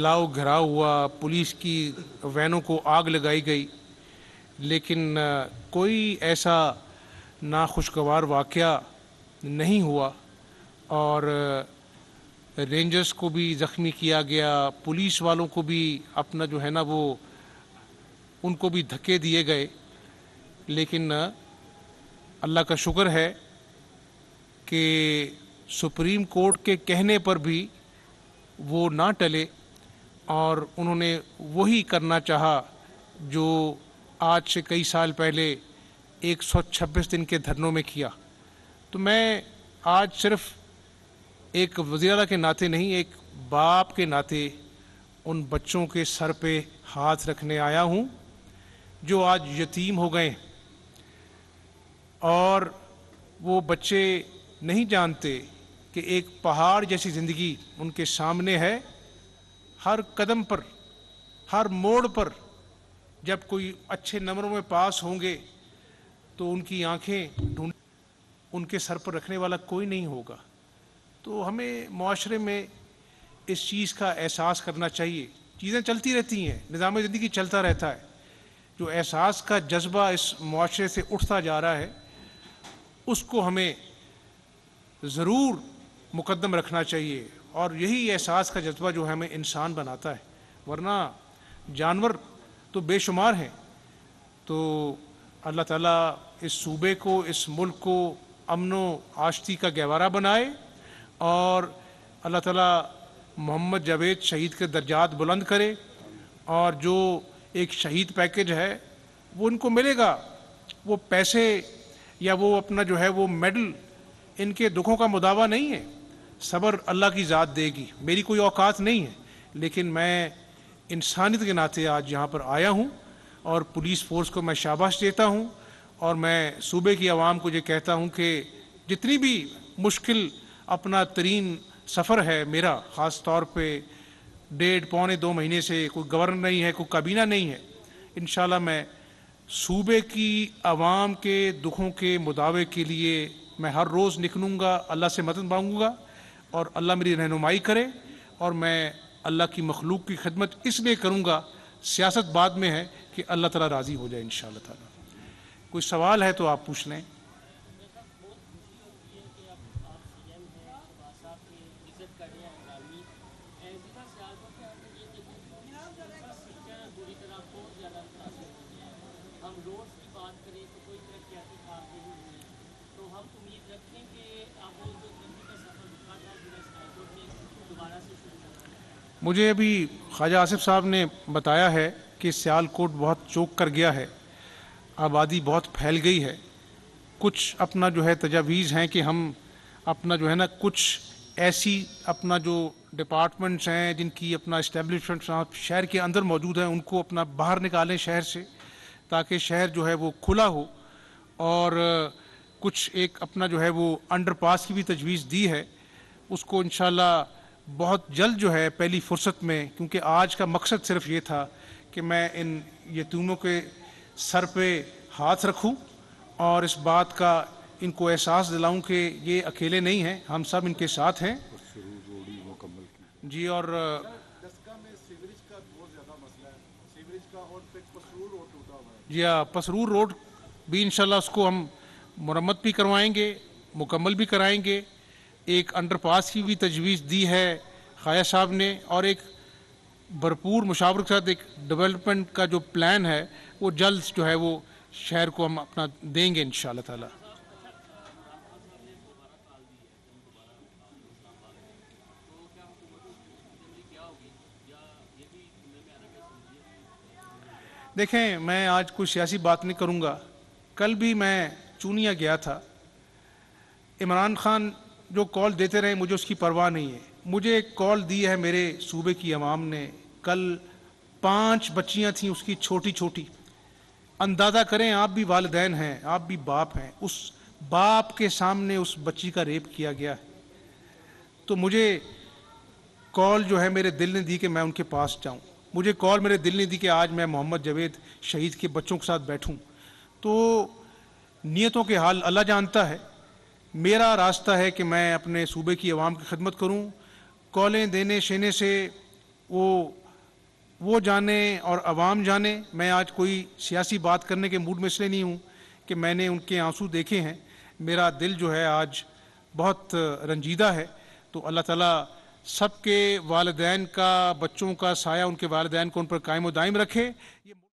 जलाओ घराव हुआ पुलिस की वैनों को आग लगाई गई लेकिन कोई ऐसा नाखुशगवार वाक़ नहीं हुआ और रेंजर्स को भी ज़ख्मी किया गया पुलिस वालों को भी अपना जो है ना वो उनको भी धक्के दिए गए लेकिन अल्लाह का शुक्र है कि सुप्रीम कोर्ट के कहने पर भी वो ना टले और उन्होंने वही करना चाहा जो आज से कई साल पहले 126 दिन के धरनों में किया तो मैं आज सिर्फ एक वजीरा के नाते नहीं एक बाप के नाते उन बच्चों के सर पे हाथ रखने आया हूँ जो आज यतीम हो गए और वो बच्चे नहीं जानते कि एक पहाड़ जैसी ज़िंदगी उनके सामने है हर कदम पर हर मोड़ पर जब कोई अच्छे नंबरों में पास होंगे तो उनकी आंखें ढूंढ उनके सर पर रखने वाला कोई नहीं होगा तो हमें माशरे में इस चीज़ का एहसास करना चाहिए चीज़ें चलती रहती हैं निज़ाम ज़िंदगी चलता रहता है जो एहसास का जज्बा इस माशरे से उठता जा रहा है उसको हमें ज़रूर मुकदम रखना चाहिए और यही एहसास का जज्बा जो है हमें इंसान बनाता है वरना जानवर तो बेशुमार हैं तो अल्लाह ताला इस सूबे को इस मुल्क को अमनो आश्ती का गहवारा बनाए और अल्लाह ताला मोहम्मद जावेद शहीद के दर्जात बुलंद करे और जो एक शहीद पैकेज है वो उनको मिलेगा वो पैसे या वो अपना जो है वो मेडल इनके दुखों का मुदावा नहीं है सब्र अल्लाह की ज़ात देगी मेरी कोई औकात नहीं है लेकिन मैं इंसानियत के नाते आज यहाँ पर आया हूँ और पुलिस फोर्स को मैं शाबाश देता हूँ और मैं सूबे की आवाम को ये कहता हूँ कि जितनी भी मुश्किल अपना तरीन सफ़र है मेरा ख़ास तौर पर डेढ़ पौने दो महीने से कोई गवर्नर नहीं है कोई काबीना नहीं है इन मैं सूबे की आवाम के दुखों के मुदावे के लिए मैं हर रोज़ निकलूँगा अल्लाह से मदद मांगूँगा और अल्लाह मेरी रहनुमाई करे और मैं अल्लाह की मखलूक की खदमत इसलिए करूँगा सियासत बाद में है कि अल्लाह तला राज़ी हो जाए इन शाह कोई सवाल है तो आप पूछ लें हम रोज मुझे अभी ख्वाजा आसिफ साहब ने बताया है कि सियालकोट बहुत चौक कर गया है आबादी बहुत फैल गई है कुछ अपना जो है तजावीज़ हैं कि हम अपना जो है ना कुछ ऐसी अपना जो डिपार्टमेंट्स हैं जिनकी अपना इस्टेब्लिशमेंट शहर के अंदर मौजूद हैं उनको अपना बाहर निकालें शहर से ताकि शहर जो है वो खुला हो और कुछ एक अपना जो है वो अंडरपास की भी तजवीज़ दी है उसको इन बहुत जल्द जो है पहली फुर्सत में क्योंकि आज का मकसद सिर्फ ये था कि मैं इन यतीमों के सर पे हाथ रखूं और इस बात का इनको एहसास दिलाऊं कि ये अकेले नहीं हैं हम सब इनके साथ हैं जी और जी हाँ पसरूर रोड भी इन उसको हम मरम्मत भी करवाएंगे मुकम्मल भी कराएंगे एक अंडरपास की भी तजवीज़ दी है खाया साहब ने और एक भरपूर मुशावर के साथ एक डेवलपमेंट का जो प्लान है वो जल्द जो है वो शहर को हम अपना देंगे इन ताला देखें मैं आज कुछ सियासी बात नहीं करूँगा कल भी मैं चूनिया गया था इमरान खान जो कॉल देते रहे मुझे उसकी परवाह नहीं है मुझे एक कॉल दी है मेरे सूबे की अवाम ने कल पांच बच्चियां थीं उसकी छोटी छोटी अंदाज़ा करें आप भी वालदेन हैं आप भी बाप हैं उस बाप के सामने उस बच्ची का रेप किया गया है तो मुझे कॉल जो है मेरे दिल ने दी कि मैं उनके पास जाऊं मुझे कॉल मेरे दिल ने दी कि आज मैं मोहम्मद जवेद शहीद के बच्चों के साथ बैठूं तो नीयतों के हाल अल्लाह जानता है मेरा रास्ता है कि मैं अपने सूबे की आवाम की खदमत करूँ कॉलें देने शेने से वो वो जाने और आवाम जाने मैं आज कोई सियासी बात करने के मूड में इसलिए नहीं हूँ कि मैंने उनके आंसू देखे हैं मेरा दिल जो है आज बहुत रंजीदा है तो अल्लाह ताला सबके वालदेन का बच्चों का साया उनके वालदेन को उन पर कायम दायम रखे